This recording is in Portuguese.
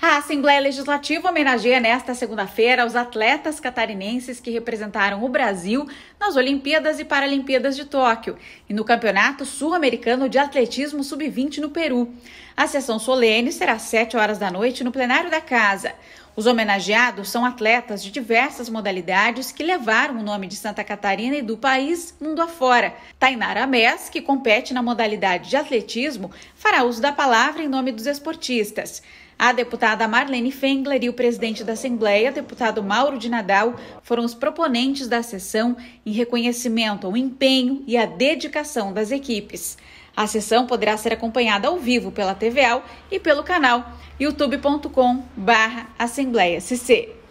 A Assembleia Legislativa homenageia nesta segunda-feira os atletas catarinenses que representaram o Brasil nas Olimpíadas e Paralimpíadas de Tóquio e no Campeonato Sul-Americano de Atletismo Sub-20 no Peru. A sessão solene será às 7 horas da noite no plenário da Casa. Os homenageados são atletas de diversas modalidades que levaram o nome de Santa Catarina e do país mundo afora. Tainara Mess, que compete na modalidade de atletismo, fará uso da palavra em nome dos esportistas. A deputada Marlene Fengler e o presidente da Assembleia, deputado Mauro de Nadal, foram os proponentes da sessão em reconhecimento ao empenho e à dedicação das equipes. A sessão poderá ser acompanhada ao vivo pela TVAL e pelo canal youtube.com/assembleiacc.